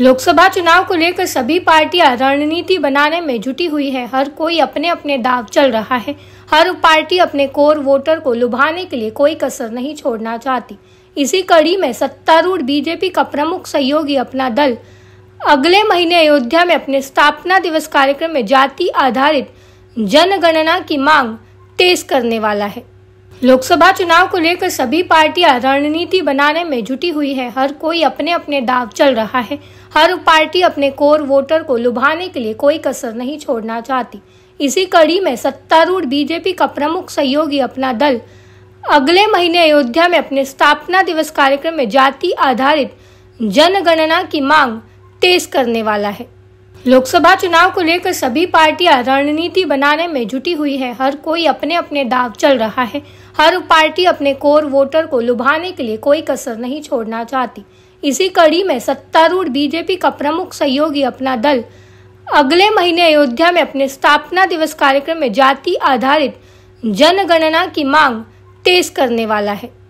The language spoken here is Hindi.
लोकसभा चुनाव को लेकर सभी पार्टियां रणनीति बनाने में जुटी हुई है हर कोई अपने अपने दाव चल रहा है हर पार्टी अपने कोर वोटर को लुभाने के लिए कोई कसर नहीं छोड़ना चाहती इसी कड़ी में सत्तारूढ़ बीजेपी का प्रमुख सहयोगी अपना दल अगले महीने अयोध्या में अपने स्थापना दिवस कार्यक्रम में जाति आधारित जनगणना की मांग तेज करने वाला है लोकसभा चुनाव को लेकर सभी पार्टियां रणनीति बनाने में जुटी हुई है हर कोई अपने अपने दाव चल रहा है हर पार्टी अपने कोर वोटर को लुभाने के लिए कोई कसर नहीं छोड़ना चाहती इसी कड़ी में सत्तारूढ़ बीजेपी का प्रमुख सहयोगी अपना दल अगले महीने अयोध्या में अपने स्थापना दिवस कार्यक्रम में जाति आधारित जनगणना की मांग तेज करने वाला है लोकसभा चुनाव को लेकर सभी पार्टियां रणनीति बनाने में जुटी हुई है हर कोई अपने अपने दाव चल रहा है हर पार्टी अपने कोर वोटर को लुभाने के लिए कोई कसर नहीं छोड़ना चाहती इसी कड़ी में सत्तारूढ़ बीजेपी का प्रमुख सहयोगी अपना दल अगले महीने अयोध्या में अपने स्थापना दिवस कार्यक्रम में जाति आधारित जनगणना की मांग तेज करने वाला है